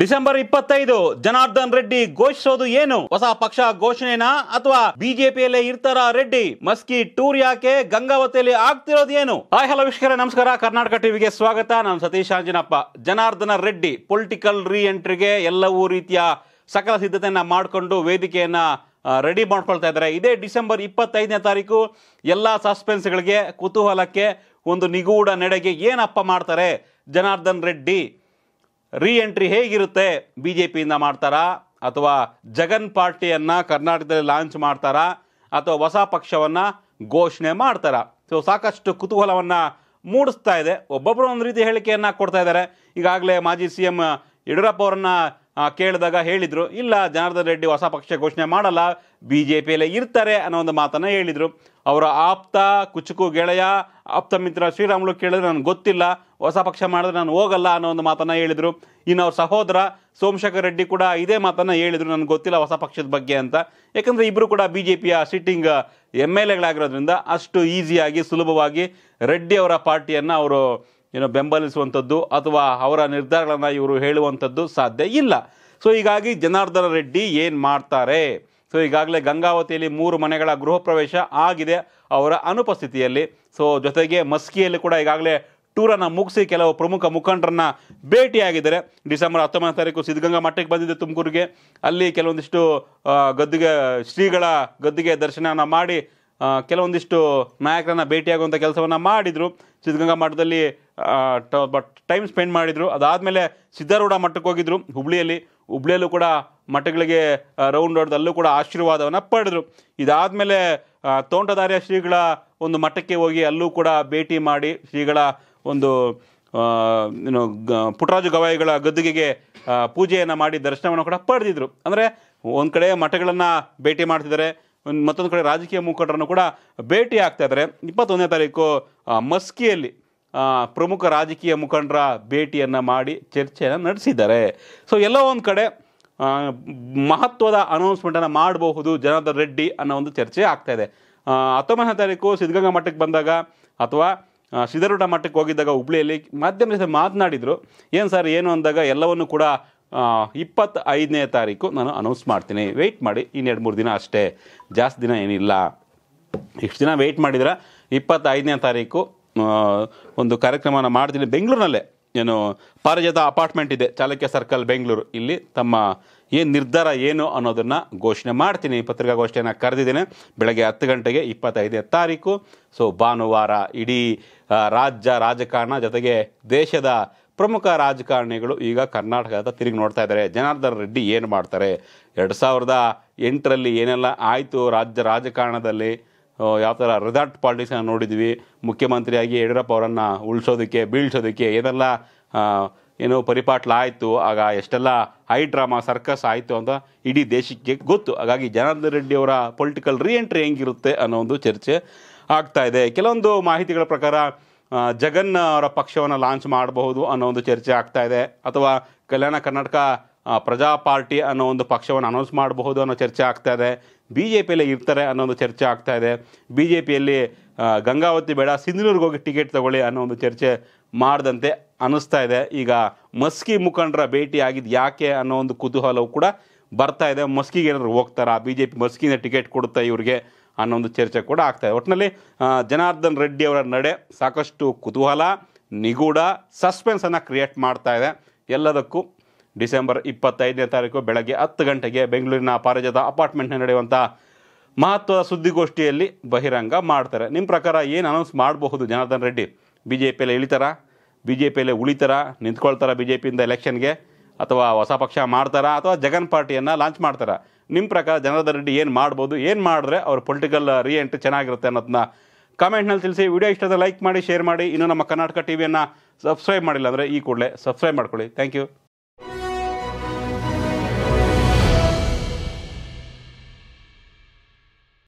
December ಇಪ್ಪತ್ತೈದು ಜನಾರ್ದನ್ ರೆಡ್ಡಿ ಘೋಷಿಸೋದು ಏನು ಹೊಸ ಪಕ್ಷ ಘೋಷಣೆನಾ ಅಥವಾ ಬಿಜೆಪಿಯಲ್ಲೇ ಇರ್ತಾರ ರೆಡ್ಡಿ ಮಸ್ಕಿ ಟೂರ್ ಯಾಕೆ ಗಂಗಾವತಿಯಲ್ಲಿ ಆಗ್ತಿರೋದು ಏನು ಹಾಯ್ ಹಲೋ ವೀಕ್ಷಕರೇ ನಮಸ್ಕಾರ ಕರ್ನಾಟಕ ಟಿವಿಗೆ ಸ್ವಾಗತ ನಾನು ಸತೀಶ್ ಅಂಜನಪ್ಪ ಜನಾರ್ದನ ರೆಡ್ಡಿ ಪೊಲಿಟಿಕಲ್ ರೀ ಎಂಟ್ರಿಗೆ ಎಲ್ಲವೂ ರೀತಿಯ ಸಕಲ ಸಿದ್ಧತೆಯನ್ನ ಮಾಡಿಕೊಂಡು ವೇದಿಕೆಯನ್ನ ರೆಡಿ ಮಾಡ್ಕೊಳ್ತಾ ಇದ್ದಾರೆ ಇದೇ ಡಿಸೆಂಬರ್ ಇಪ್ಪತ್ತೈದನೇ ತಾರೀಕು ಎಲ್ಲ ಸಸ್ಪೆನ್ಸ್ಗಳಿಗೆ ಕುತೂಹಲಕ್ಕೆ ಒಂದು ನಿಗೂಢ ನಡೆಗೆ ಏನಪ್ಪ ಮಾಡ್ತಾರೆ ಜನಾರ್ದನ್ ರೆಡ್ಡಿ ರೀಎಂಟ್ರಿ ಹೇಗಿರುತ್ತೆ ಬಿ ಜೆ ಪಿಯಿಂದ ಮಾಡ್ತಾರಾ ಅಥವಾ ಜಗನ್ ಪಾರ್ಟಿಯನ್ನು ಕರ್ನಾಟಕದಲ್ಲಿ ಲಾಂಚ್ ಮಾಡ್ತಾರಾ ಅಥವಾ ಹೊಸ ಪಕ್ಷವನ್ನು ಘೋಷಣೆ ಮಾಡ್ತಾರಾ ಸೊ ಸಾಕಷ್ಟು ಕುತೂಹಲವನ್ನು ಮೂಡಿಸ್ತಾ ಇದೆ ಒಬ್ಬೊಬ್ಬರು ಒಂದು ರೀತಿ ಹೇಳಿಕೆಯನ್ನು ಕೊಡ್ತಾ ಇದ್ದಾರೆ ಈಗಾಗಲೇ ಮಾಜಿ ಸಿ ಎಂ ಯಡಿಯೂರಪ್ಪ ಅವರನ್ನು ಕೇಳಿದಾಗ ಹೇಳಿದರು ಇಲ್ಲ ಜನಾರ್ದನ್ ರೆಡ್ಡಿ ಹೊಸ ಪಕ್ಷ ಘೋಷಣೆ ಮಾಡಲ್ಲ ಬಿ ಜೆ ಪಿಯಲ್ಲೇ ಇರ್ತಾರೆ ಅನ್ನೋ ಒಂದು ಮಾತನ್ನು ಹೇಳಿದರು ಅವರ ಆಪ್ತ ಕುಚುಕು ಗೆಳೆಯ ಆಪ್ತ ಮಿತ್ರ ಶ್ರೀರಾಮುಲು ಕೇಳಿದ್ರೆ ನನಗೆ ಗೊತ್ತಿಲ್ಲ ಹೊಸ ಪಕ್ಷ ಮಾಡಿದ್ರೆ ನಾನು ಹೋಗಲ್ಲ ಅನ್ನೋ ಒಂದು ಮಾತನ್ನು ಹೇಳಿದರು ಇನ್ನು ಅವ್ರ ಸಹೋದರ ಸೋಮಶೇಖರ್ ರೆಡ್ಡಿ ಕೂಡ ಇದೇ ಮಾತನ್ನು ಹೇಳಿದರು ನನಗೆ ಗೊತ್ತಿಲ್ಲ ಹೊಸ ಪಕ್ಷದ ಬಗ್ಗೆ ಅಂತ ಯಾಕಂದರೆ ಇಬ್ಬರು ಕೂಡ ಬಿ ಜೆ ಪಿಯ ಸಿಟ್ಟಿಂಗ್ ಎಮ್ ಎಲ್ ಎಗಳಾಗಿರೋದ್ರಿಂದ ಅಷ್ಟು ಈಸಿಯಾಗಿ ಸುಲಭವಾಗಿ ರೆಡ್ಡಿ ಅವರ ಪಾರ್ಟಿಯನ್ನು ಅವರು ಏನೋ ಬೆಂಬಲಿಸುವಂಥದ್ದು ಅಥವಾ ಅವರ ನಿರ್ಧಾರಗಳನ್ನು ಇವರು ಹೇಳುವಂಥದ್ದು ಸಾಧ್ಯ ಇಲ್ಲ ಸೊ ಹೀಗಾಗಿ ಜನಾರ್ದನ ರೆಡ್ಡಿ ಏನು ಮಾಡ್ತಾರೆ ಸೊ ಈಗಾಗಲೇ ಗಂಗಾವತಿಯಲ್ಲಿ ಮೂರು ಮನೆಗಳ ಗೃಹ ಪ್ರವೇಶ ಆಗಿದೆ ಅವರ ಅನುಪಸ್ಥಿತಿಯಲ್ಲಿ ಸೊ ಜೊತೆಗೆ ಮಸ್ಕಿಯಲ್ಲಿ ಕೂಡ ಈಗಾಗಲೇ ಟೂರನ್ನು ಮುಗಿಸಿ ಕೆಲವು ಪ್ರಮುಖ ಮುಖಂಡರನ್ನು ಭೇಟಿಯಾಗಿದ್ದಾರೆ ಡಿಸೆಂಬರ್ ಹತ್ತೊಂಬತ್ತನೇ ತಾರೀಕು ಸಿದ್ಧಗಂಗಾ ಮಠಕ್ಕೆ ಬಂದಿದ್ದೆ ತುಮಕೂರಿಗೆ ಅಲ್ಲಿ ಕೆಲವೊಂದಿಷ್ಟು ಗದ್ದುಗೆ ಶ್ರೀಗಳ ಗದ್ದುಗೆ ದರ್ಶನವನ್ನು ಮಾಡಿ ಕೆಲವೊಂದಿಷ್ಟು ನಾಯಕರನ್ನು ಭೇಟಿಯಾಗುವಂಥ ಕೆಲಸವನ್ನು ಮಾಡಿದರು ಸಿದ್ಧಗಂಗಾ ಮಠದಲ್ಲಿ ಬಟ್ ಟೈಮ್ ಸ್ಪೆಂಡ್ ಮಾಡಿದರು ಅದಾದಮೇಲೆ ಸಿದ್ಧಾರೂಢ ಮಠಕ್ಕೆ ಹೋಗಿದ್ರು ಹುಬ್ಳಿಯಲ್ಲಿ ಹುಬ್ಳಿಯಲ್ಲೂ ಕೂಡ ಮಠಗಳಿಗೆ ರೌಂಡ್ ಹೊಡೆದಲ್ಲೂ ಕೂಡ ಆಶೀರ್ವಾದವನ್ನು ಪಡೆದರು ಇದಾದಮೇಲೆ ತೋಂಟದಾರ್ಯ ಶ್ರೀಗಳ ಒಂದು ಮಠಕ್ಕೆ ಹೋಗಿ ಅಲ್ಲೂ ಕೂಡ ಭೇಟಿ ಮಾಡಿ ಶ್ರೀಗಳ ಒಂದು ಏನು ಪುಟ್ಟರಾಜು ಗವಾಯಿಗಳ ಗದ್ದುಗೆಗೆ ಪೂಜೆಯನ್ನು ಮಾಡಿ ದರ್ಶನವನ್ನು ಕೂಡ ಪಡೆದಿದ್ರು ಅಂದರೆ ಒಂದು ಕಡೆ ಮಠಗಳನ್ನು ಭೇಟಿ ಮಾಡ್ತಿದ್ದಾರೆ ಮತ್ತೊಂದು ಕಡೆ ರಾಜಕೀಯ ಮುಖಂಡರನ್ನು ಕೂಡ ಭೇಟಿ ಆಗ್ತಾ ಇದ್ದಾರೆ ಇಪ್ಪತ್ತೊಂದನೇ ತಾರೀಕು ಮಸ್ಕಿಯಲ್ಲಿ ಪ್ರಮುಖ ರಾಜಕೀಯ ಮುಖಂಡರ ಭೇಟಿಯನ್ನು ಮಾಡಿ ಚರ್ಚೆಯನ್ನು ನಡೆಸಿದ್ದಾರೆ ಸೊ ಎಲ್ಲ ಒಂದು ಕಡೆ ಮಹತ್ವದ ಅನೌನ್ಸ್ಮೆಂಟನ್ನು ಮಾಡಬಹುದು ಜನಾರ್ದನ್ ರೆಡ್ಡಿ ಅನ್ನೋ ಒಂದು ಚರ್ಚೆ ಆಗ್ತಾ ಇದೆ ಹತ್ತೊಂಬತ್ತನೇ ತಾರೀಕು ಸಿದ್ಧಗಂಗಾ ಮಠಕ್ಕೆ ಬಂದಾಗ ಅಥವಾ ಸಿದ್ಧರೂಢ ಮಠಕ್ಕೆ ಹೋಗಿದ್ದಾಗ ಹುಬ್ಳಿಯಲ್ಲಿ ಮಾಧ್ಯಮದ ಜೊತೆ ಮಾತನಾಡಿದರು ಏನು ಸರ್ ಏನು ಅಂದಾಗ ಎಲ್ಲವನ್ನು ಕೂಡ ಇಪ್ಪತ್ತೈದನೇ ತಾರೀಕು ನಾನು ಅನೌನ್ಸ್ ಮಾಡ್ತೀನಿ ವೆಯ್ಟ್ ಮಾಡಿ ಇನ್ನೆರಡು ಮೂರು ದಿನ ಅಷ್ಟೇ ಜಾಸ್ತಿ ದಿನ ಏನಿಲ್ಲ ಇಷ್ಟು ದಿನ ವೆಯ್ಟ್ ಮಾಡಿದ್ರೆ ಇಪ್ಪತ್ತೈದನೇ ತಾರೀಕು ಒಂದು ಕಾರ್ಯಕ್ರಮನ ಮಾಡ್ತೀನಿ ಬೆಂಗಳೂರಿನಲ್ಲೇ ಏನು ಪಾರಿಜಾತ ಅಪಾರ್ಟ್ಮೆಂಟ್ ಇದೆ ಚಾಲಕ್ಯ ಸರ್ಕಲ್ ಬೆಂಗಳೂರು ಇಲ್ಲಿ ತಮ್ಮ ಏನು ನಿರ್ಧಾರ ಏನು ಅನ್ನೋದನ್ನು ಘೋಷಣೆ ಮಾಡ್ತೀನಿ ಪತ್ರಿಕಾಗೋಷ್ಠಿಯನ್ನು ಕರೆದಿದ್ದೇನೆ ಬೆಳಗ್ಗೆ ಹತ್ತು ಗಂಟೆಗೆ ಇಪ್ಪತ್ತೈದನೇ ತಾರೀಕು ಸೊ ಭಾನುವಾರ ಇಡೀ ರಾಜ್ಯ ರಾಜಕಾರಣ ಜೊತೆಗೆ ದೇಶದ ಪ್ರಮುಖ ರಾಜಕಾರಣಿಗಳು ಈಗ ಕರ್ನಾಟಕದ ತಿರುಗಿ ನೋಡ್ತಾ ಇದ್ದಾರೆ ಜನಾರ್ದನ್ ರೆಡ್ಡಿ ಏನು ಮಾಡ್ತಾರೆ ಎರಡು ಸಾವಿರದ ಎಂಟರಲ್ಲಿ ಏನೆಲ್ಲ ಆಯಿತು ರಾಜ್ಯ ರಾಜಕಾರಣದಲ್ಲಿ ಯಾವ ಥರ ರೆಸಾರ್ಟ್ ಪಾಲಿಟಿಕ್ಸನ್ನ ನೋಡಿದ್ವಿ ಮುಖ್ಯಮಂತ್ರಿಯಾಗಿ ಯಡಿಯೂರಪ್ಪ ಅವರನ್ನು ಉಳಿಸೋದಕ್ಕೆ ಬೀಳ್ಸೋದಕ್ಕೆ ಏನೆಲ್ಲ ಏನೋ ಪರಿಪಾಟ್ಲ ಆಯಿತು ಆಗ ಎಷ್ಟೆಲ್ಲ ಹೈ ಡ್ರಾಮಾ ಸರ್ಕಸ್ ಆಯಿತು ಅಂತ ಇಡೀ ದೇಶಕ್ಕೆ ಗೊತ್ತು ಹಾಗಾಗಿ ಜನಾರ್ದನ್ ರೆಡ್ಡಿ ಅವರ ಪೊಲಿಟಿಕಲ್ ರೀಎಂಟ್ರಿ ಹೆಂಗಿರುತ್ತೆ ಅನ್ನೋ ಒಂದು ಚರ್ಚೆ ಆಗ್ತಾ ಇದೆ ಕೆಲವೊಂದು ಮಾಹಿತಿಗಳ ಪ್ರಕಾರ ಜಗನ್ ಅವರ ಪಕ್ಷವನ್ನು ಲಾಂಚ್ ಮಾಡಬಹುದು ಅನ್ನೋ ಒಂದು ಚರ್ಚೆ ಆಗ್ತಾ ಇದೆ ಅಥವಾ ಕಲ್ಯಾಣ ಕರ್ನಾಟಕ ಪ್ರಜಾ ಪಾರ್ಟಿ ಅನ್ನೋ ಒಂದು ಪಕ್ಷವನ್ನು ಅನೌನ್ಸ್ ಮಾಡಬಹುದು ಅನ್ನೋ ಚರ್ಚೆ ಆಗ್ತಾ ಇದೆ ಬಿ ಜೆ ಪಿಯಲ್ಲೇ ಇರ್ತಾರೆ ಅನ್ನೋ ಒಂದು ಚರ್ಚೆ ಆಗ್ತಾ ಇದೆ ಬಿ ಜೆ ಪಿಯಲ್ಲಿ ಗಂಗಾವತಿ ಬೇಡ ಸಿಂಧನೂರ್ಗೆ ಹೋಗಿ ಟಿಕೆಟ್ ತಗೊಳ್ಳಿ ಅನ್ನೋ ಒಂದು ಚರ್ಚೆ ಮಾಡ್ದಂತೆ ಅನ್ನಿಸ್ತಾ ಇದೆ ಈಗ ಮಸ್ಕಿ ಮುಖಂಡರ ಭೇಟಿ ಆಗಿದ್ದು ಯಾಕೆ ಅನ್ನೋ ಒಂದು ಕುತೂಹಲವು ಕೂಡ ಬರ್ತಾ ಇದೆ ಮಸ್ಕಿಗೆ ಏನಾದ್ರು ಹೋಗ್ತಾರಾ ಬಿ ಜೆ ಪಿ ಮಸ್ಕಿನ ಟಿಕೆಟ್ ಕೊಡುತ್ತಾ ಇವರಿಗೆ ಅನ್ನೋ ಒಂದು ಚರ್ಚೆ ಕೂಡ ಆಗ್ತಾ ಇದೆ ಒಟ್ಟಿನಲ್ಲಿ ಜನಾರ್ದನ್ ರೆಡ್ಡಿ ಅವರ ನಡೆ ಸಾಕಷ್ಟು ಕುತೂಹಲ ನಿಗೂಢ ಸಸ್ಪೆನ್ಸನ್ನು ಕ್ರಿಯೇಟ್ ಮಾಡ್ತಾ ಇದೆ ಎಲ್ಲದಕ್ಕೂ ಡಿಸೆಂಬರ್ ಇಪ್ಪತ್ತೈದನೇ ತಾರೀಕು ಬೆಳಗ್ಗೆ ಹತ್ತು ಗಂಟೆಗೆ ಬೆಂಗಳೂರಿನ ಪಾರಜದ ಅಪಾರ್ಟ್ಮೆಂಟ್ನ ನಡೆಯುವಂಥ ಮಹತ್ವದ ಸುದ್ದಿಗೋಷ್ಠಿಯಲ್ಲಿ ಬಹಿರಂಗ ಮಾಡ್ತಾರೆ ನಿಮ್ಮ ಪ್ರಕಾರ ಏನು ಅನೌನ್ಸ್ ಮಾಡಬಹುದು ಜನಾರ್ದನ್ ರೆಡ್ಡಿ ಬಿ ಜೆ ಪಿಯಲ್ಲಿ ಇಳಿತಾರ ಬಿ ಜೆ ಪಿಯಲ್ಲಿ ಉಳಿತಾರ ನಿಂತ್ಕೊಳ್ತಾರ ಬಿ ಜೆ ಪಿಯಿಂದ ಎಲೆಕ್ಷನ್ಗೆ ಅಥವಾ ಹೊಸ ಪಕ್ಷ ಮಾಡ್ತಾರಾ ಅಥವಾ ಜಗನ್ ಪಾರ್ಟಿಯನ್ನು ಲಾಂಚ್ ಮಾಡ್ತಾರಾ ನಿಮ್ಮ ಪ್ರಕಾರ ಜನಾರ್ದನ್ ರೆಡ್ಡಿ ಏನು ಮಾಡ್ಬೋದು ಏನು ಮಾಡಿದ್ರೆ ಅವ್ರ ಪೊಲಿಟಿಕಲ್ ರಿಯೆಂಟ್ ಚೆನ್ನಾಗಿರುತ್ತೆ ಅನ್ನೋದನ್ನ ಕಮೆಂಟ್ನಲ್ಲಿ ತಿಳಿಸಿ ವಿಡಿಯೋ ಇಷ್ಟದ ಲೈಕ್ ಮಾಡಿ ಶೇರ್ ಮಾಡಿ ಇನ್ನೂ ನಮ್ಮ ಕರ್ನಾಟಕ ವಿಯನ್ನು ಸಬ್ಸ್ಕ್ರೈಬ್ ಮಾಡಿಲ್ಲ ಅಂದರೆ ಈ ಕೂಡಲೇ ಸಬ್ಸ್ಕ್ರೈಬ್ ಮಾಡ್ಕೊಳ್ಳಿ ಥ್ಯಾಂಕ್ ಯು